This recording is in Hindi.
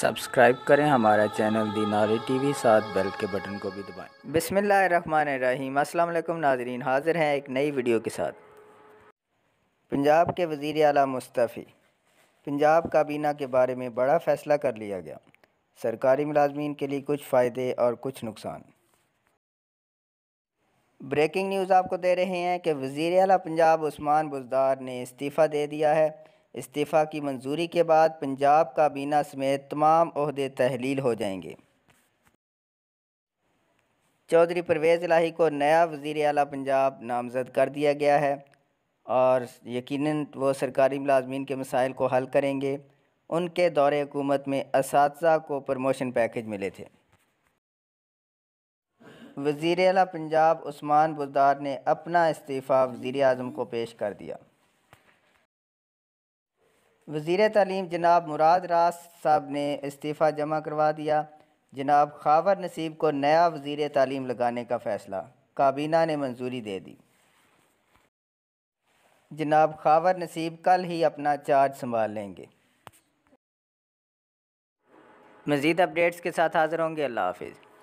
सब्सक्राइब करें हमारा चैनल दी नारी टीवी साथ बेल के बटन को भी दबाएं बिसमीम अस्सलाम वालेकुम नाजरीन हाज़िर हैं एक नई वीडियो के साथ पंजाब के वज़ी अला मुस्तफ़ी पंजाब काबीना के बारे में बड़ा फ़ैसला कर लिया गया सरकारी मुलाजमीन के लिए कुछ फ़ायदे और कुछ नुकसान ब्रेकिंग न्यूज़ आपको दे रहे हैं कि वज़ी अला पंजाब उस्मान बुजदार ने इस्तीफ़ा दे दिया है इस्तीफ़ा की मंजूरी के बाद पंजाब काबीना समेत तमाम अहदे तहलील हो जाएंगे चौधरी परवेज़ लाही को नया वज़ी अला पंजाब नामज़द कर दिया गया है और यकीन वो सरकारी मुलाजमीन के मसाइल को हल करेंगे उनके दौर हुकूमत में इस को प्रमोशन पैकेज मिले थे वज़ी अला पंजाब उस्मान बुजदार ने अपना इस्तीफ़ा वज़ी अजम को पेश कर दिया वज़ी तलीम जनाब मुराद रास साहब ने इस्तीफ़ा जमा करवा दिया जनाब खावर नसीब को नया वज़ी तलीम लगाने का फ़ैसला काबीना ने मंजूरी दे दी जनाब खावर नसीब कल ही अपना चार्ज संभाल लेंगे मज़ीद अपडेट्स के साथ हाज़िर होंगे अल्लाह हाफिज़